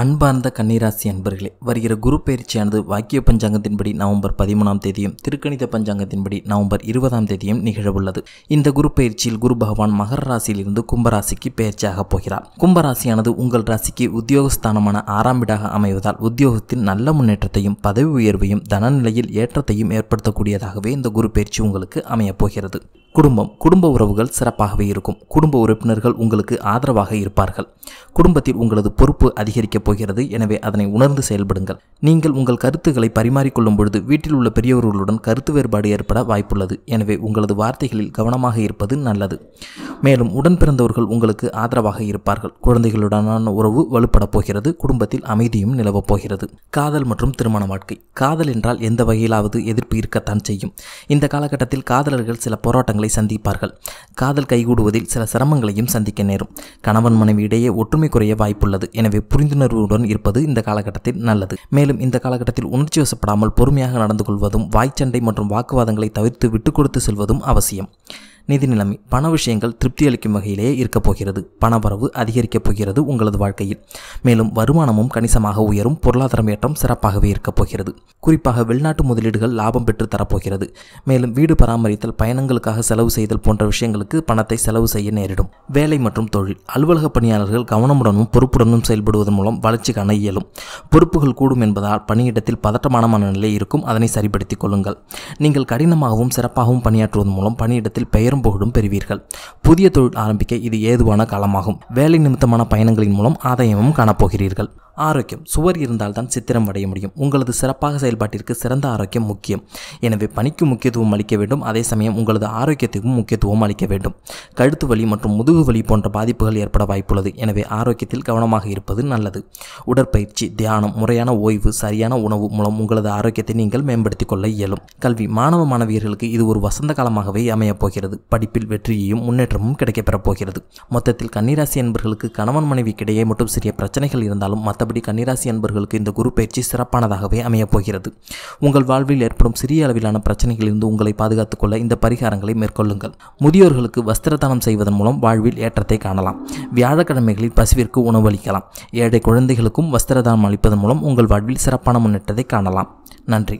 அன்பார்ந்த கன்னிராசி அன்பர்களே வருகிற குரு பயிற்சியானது வாக்கிய பஞ்சாங்கத்தின்படி நவம்பர் பதிமூணாம் தேதியும் திருக்கணித பஞ்சாங்கத்தின்படி நவம்பர் இருபதாம் தேதியும் நிகழவுள்ளது இந்த குரு பயிற்சியில் குரு பகவான் மகர ராசியிலிருந்து கும்பராசிக்கு பயிற்சியாக போகிறார் கும்பராசியானது உங்கள் ராசிக்கு உத்தியோகஸ்தானமான ஆறாம் வீடாக அமைவதால் உத்தியோகத்தின் நல்ல முன்னேற்றத்தையும் பதவி உயர்வையும் தனநிலையில் ஏற்றத்தையும் ஏற்படுத்தக்கூடியதாகவே இந்த குரு பயிற்சி உங்களுக்கு அமையப் போகிறது குடும்பம் குடும்ப உறவுகள் சிறப்பாகவே இருக்கும் குடும்ப உறுப்பினர்கள் உங்களுக்கு ஆதரவாக இருப்பார்கள் குடும்பத்தில் உங்களது பொறுப்பு அதிகரிக்க போகிறது எனவே அதனை உணர்ந்து செயல்படுங்கள் நீங்கள் உங்கள் கருத்துக்களை பரிமாறிக்கொள்ளும் பொழுது வீட்டில் உள்ள பெரியவர்களுடன் கருத்து வேறுபாடு ஏற்பட வாய்ப்புள்ளது எனவே உங்களது வார்த்தைகளில் கவனமாக இருப்பது நல்லது மேலும் உடன் பிறந்தவர்கள் உங்களுக்கு ஆதரவாக இருப்பார்கள் குழந்தைகளுடனான உறவு வலுப்படப் போகிறது குடும்பத்தில் அமைதியும் நிலவப் போகிறது காதல் மற்றும் திருமண வாழ்க்கை காதல் என்றால் எந்த வகையிலாவது எதிர்ப்பு இருக்கத்தான் செய்யும் இந்த காலகட்டத்தில் காதலர்கள் சில போராட்டங்களை சந்திப்பார்கள் காதல் கைகூடுவதில் சில சிரமங்களையும் சந்திக்க நேரும் கணவன் மனைவி இடையே ஒற்றுமை குறைய வாய்ப்புள்ளது எனவே புரிந்துணர்வு விழிப்புணர்வுடன் இருப்பது இந்த காலகட்டத்தில் நல்லது மேலும் இந்த காலகட்டத்தில் உணர்ச்சி வசப்படாமல் பொறுமையாக நடந்து கொள்வதும் வாய்ச்சண்டை மற்றும் வாக்குவாதங்களை தவிர்த்து விட்டுக் கொடுத்து செல்வதும் அவசியம் நிதி நிலைமை பண விஷயங்கள் திருப்தி அளிக்கும் வகையிலேயே இருக்கப் போகிறது பணவரவு அதிகரிக்கப் போகிறது உங்களது வாழ்க்கையில் மேலும் வருமானமும் கணிசமாக உயரும் பொருளாதாரம் ஏற்றம் சிறப்பாகவே இருக்கப் போகிறது குறிப்பாக வெளிநாட்டு முதலீடுகள் லாபம் பெற்று தரப்போகிறது மேலும் வீடு பராமரித்தல் பயணங்களுக்காக செலவு செய்தல் போன்ற விஷயங்களுக்கு பணத்தை செலவு செய்ய நேரிடும் வேலை மற்றும் தொழில் அலுவலக பணியாளர்கள் கவனமுடனும் பொறுப்புடனும் செயல்படுவதன் மூலம் வளர்ச்சி காண இயலும் பொறுப்புகள் கூடும் என்பதால் பணியிடத்தில் பதட்டமான நிலை இருக்கும் அதனை சரிப்படுத்திக் கொள்ளுங்கள் நீங்கள் கடினமாகவும் சிறப்பாகவும் பணியாற்றுவதன் மூலம் பணியிடத்தில் பெயர் பெரும் புகழும் பெறுவீர்கள் புதிய தொழில் ஆரம்பிக்க இது ஏதுவான காலமாகும் வேலை நிமித்தமான பயணங்களின் மூலம் ஆதாயமும் காணப்போகிறீர்கள் ஆரோக்கியம் சுவர் இருந்தால் தான் சித்திரம் அடைய முடியும் உங்களது சிறப்பாக செயல்பாட்டிற்கு சிறந்த ஆரோக்கியம் முக்கியம் எனவே பணிக்கு முக்கியத்துவம் அளிக்க வேண்டும் அதே சமயம் உங்களது ஆரோக்கியத்துக்கும் முக்கியத்துவம் அளிக்க வேண்டும் கழுத்து வலி மற்றும் முதுகு வலி போன்ற பாதிப்புகள் ஏற்பட வாய்ப்புள்ளது எனவே ஆரோக்கியத்தில் கவனமாக இருப்பது நல்லது உடற்பயிற்சி தியானம் முறையான ஓய்வு சரியான உணவு மூலம் உங்களது ஆரோக்கியத்தை நீங்கள் மேம்படுத்திக் கொள்ள இயலும் கல்வி மாணவ மாணவியர்களுக்கு இது ஒரு வசந்த காலமாகவே அமையப் போகிறது படிப்பில் வெற்றியையும் முன்னேற்றமும் கிடைக்கப்பெறப் போகிறது மொத்தத்தில் கன்னிராசி அன்பர்களுக்கு கணவன் மனைவிக்கிடையே மட்டும் சிறிய பிரச்சனைகள் இருந்தாலும் மற்றபடி கன்னிராசி அன்பர்களுக்கு இந்த குரு பயிற்சி சிறப்பானதாகவே அமையப் போகிறது உங்கள் வாழ்வில் ஏற்படும் சிறிய அளவிலான பிரச்சனைகளிலிருந்து உங்களை பாதுகாத்துக் கொள்ள இந்த பரிகாரங்களை மேற்கொள்ளுங்கள் முதியோர்களுக்கு வஸ்திரதானம் செய்வதன் மூலம் வாழ்வில் ஏற்றத்தை காணலாம் வியாழக்கிழமைகளில் பசுவிற்கு உணவு அளிக்கலாம் ஏழை குழந்தைகளுக்கும் வஸ்திரதானம் அளிப்பதன் மூலம் உங்கள் வாழ்வில் சிறப்பான முன்னேற்றத்தை காணலாம் நன்றி